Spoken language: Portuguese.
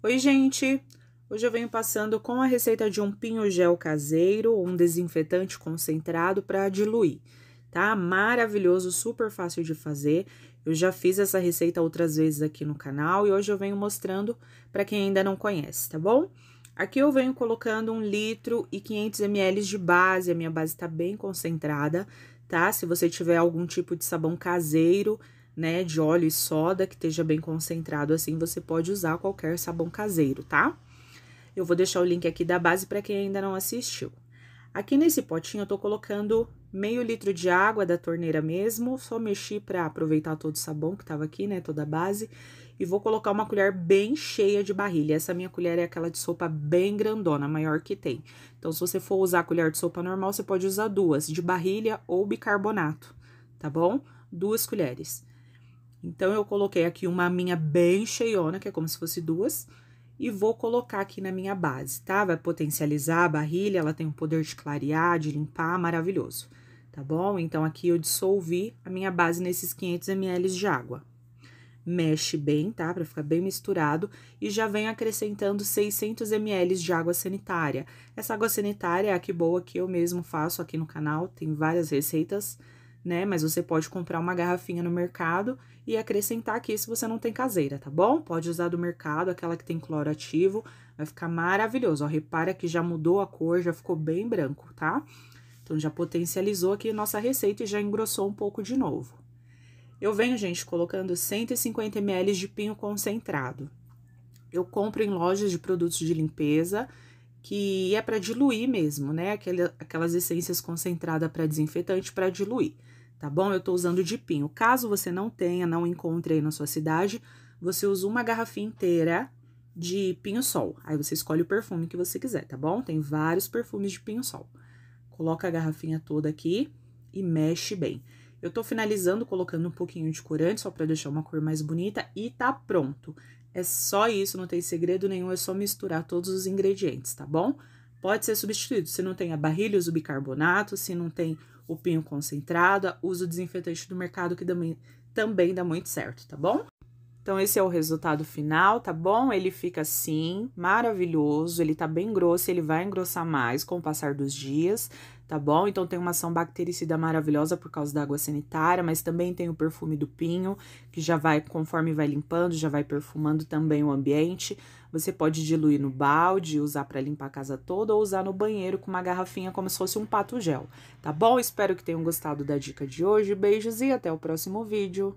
Oi, gente! Hoje eu venho passando com a receita de um pinho gel caseiro, um desinfetante concentrado para diluir, tá? Maravilhoso, super fácil de fazer. Eu já fiz essa receita outras vezes aqui no canal e hoje eu venho mostrando para quem ainda não conhece, tá bom? Aqui eu venho colocando um litro e 500 ml de base, a minha base está bem concentrada, tá? Se você tiver algum tipo de sabão caseiro, né, de óleo e soda que esteja bem concentrado assim, você pode usar qualquer sabão caseiro, tá? Eu vou deixar o link aqui da base para quem ainda não assistiu. Aqui nesse potinho eu tô colocando meio litro de água da torneira mesmo, só mexi para aproveitar todo o sabão que tava aqui, né, toda a base, e vou colocar uma colher bem cheia de barrilha. Essa minha colher é aquela de sopa bem grandona, maior que tem. Então, se você for usar a colher de sopa normal, você pode usar duas, de barrilha ou bicarbonato, tá bom? Duas colheres. Então, eu coloquei aqui uma minha bem cheiona, que é como se fosse duas, e vou colocar aqui na minha base, tá? Vai potencializar a barrilha, ela tem o poder de clarear, de limpar, maravilhoso, tá bom? Então, aqui eu dissolvi a minha base nesses 500 ml de água. Mexe bem, tá? Pra ficar bem misturado. E já venho acrescentando 600 ml de água sanitária. Essa água sanitária é a que boa que eu mesmo faço aqui no canal, tem várias receitas né? Mas você pode comprar uma garrafinha no mercado e acrescentar aqui se você não tem caseira, tá bom? Pode usar do mercado, aquela que tem cloro ativo, vai ficar maravilhoso. Ó, repara que já mudou a cor, já ficou bem branco, tá? Então, já potencializou aqui nossa receita e já engrossou um pouco de novo. Eu venho, gente, colocando 150 ml de pinho concentrado. Eu compro em lojas de produtos de limpeza, que é para diluir mesmo, né? Aquelas essências concentradas para desinfetante para diluir tá bom? Eu estou usando de pinho. Caso você não tenha, não encontre aí na sua cidade, você usa uma garrafinha inteira de pinho-sol. Aí você escolhe o perfume que você quiser, tá bom? Tem vários perfumes de pinho-sol. Coloca a garrafinha toda aqui e mexe bem. Eu tô finalizando colocando um pouquinho de corante, só para deixar uma cor mais bonita, e tá pronto. É só isso, não tem segredo nenhum, é só misturar todos os ingredientes, tá bom? pode ser substituído. Se não tem a barrilha, o bicarbonato, se não tem o pinho concentrado, usa o desinfetante do mercado que também, também dá muito certo, tá bom? Então, esse é o resultado final, tá bom? Ele fica assim, maravilhoso, ele tá bem grosso, ele vai engrossar mais com o passar dos dias, tá bom? Então, tem uma ação bactericida maravilhosa por causa da água sanitária, mas também tem o perfume do pinho, que já vai, conforme vai limpando, já vai perfumando também o ambiente. Você pode diluir no balde, usar para limpar a casa toda ou usar no banheiro com uma garrafinha como se fosse um pato gel, tá bom? Espero que tenham gostado da dica de hoje. Beijos e até o próximo vídeo.